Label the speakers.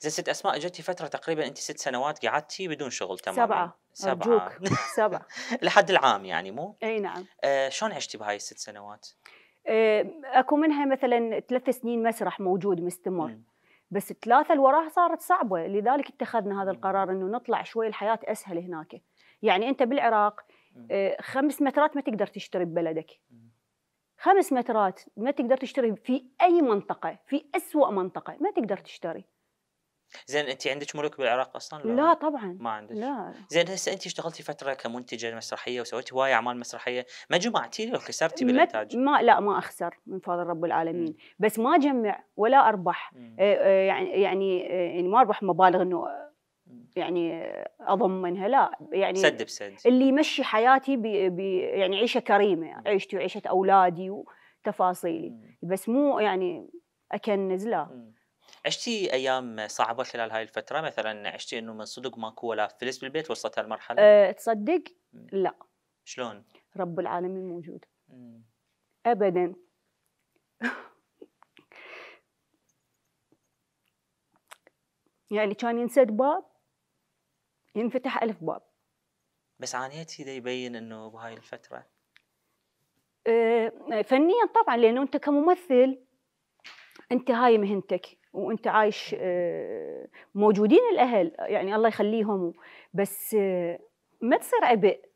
Speaker 1: زي ست اسماء جتي فتره تقريبا انت ست سنوات قعدتي بدون شغل تماما سبعه
Speaker 2: سبعه سبعه
Speaker 1: لحد العام يعني مو؟ اي نعم آه شلون عشتي بهاي الست سنوات؟
Speaker 2: آه اكو منها مثلا ثلاث سنين مسرح موجود مستمر مم. بس الثلاثه اللي وراها صارت صعبه لذلك اتخذنا هذا القرار انه نطلع شوي الحياه اسهل هناك يعني انت بالعراق آه، خمس مترات ما تقدر تشتري ببلدك خمس مترات ما تقدر تشتري في اي منطقه في اسوا منطقه ما تقدر تشتري
Speaker 1: زين انت عندك ملوك بالعراق اصلا؟ لا, لا طبعا ما عندك لا زين هسه انت اشتغلتي فتره كمنتجه مسرحيه وسويتي هواي اعمال مسرحيه، ما جمعتي لو خسرتي بالانتاج؟
Speaker 2: ما لا ما اخسر من فضل رب العالمين، م. بس ما اجمع ولا اربح آه، آه، يعني يعني آه، يعني ما اربح مبالغ انه يعني اضم منها لا يعني سد بسد اللي يمشي حياتي بي يعني عيشه كريمه عيشتي وعيشه اولادي وتفاصيلي بس مو يعني اكنز لا
Speaker 1: عشتي ايام صعبه خلال هاي الفتره مثلا عشتي انه من صدق ماكو ولا فلس بالبيت وصلت هالمرحله أه
Speaker 2: تصدق لا شلون رب العالمين موجود مم. ابدا يعني كان ينسد باب ينفتح ألف باب
Speaker 1: بس عانيتي اذا يبين انه بهاي الفتره
Speaker 2: آه، فنيا طبعا لانه انت كممثل انت هاي مهنتك وانت عايش آه، موجودين الاهل يعني الله يخليهم بس آه، ما تصير عبء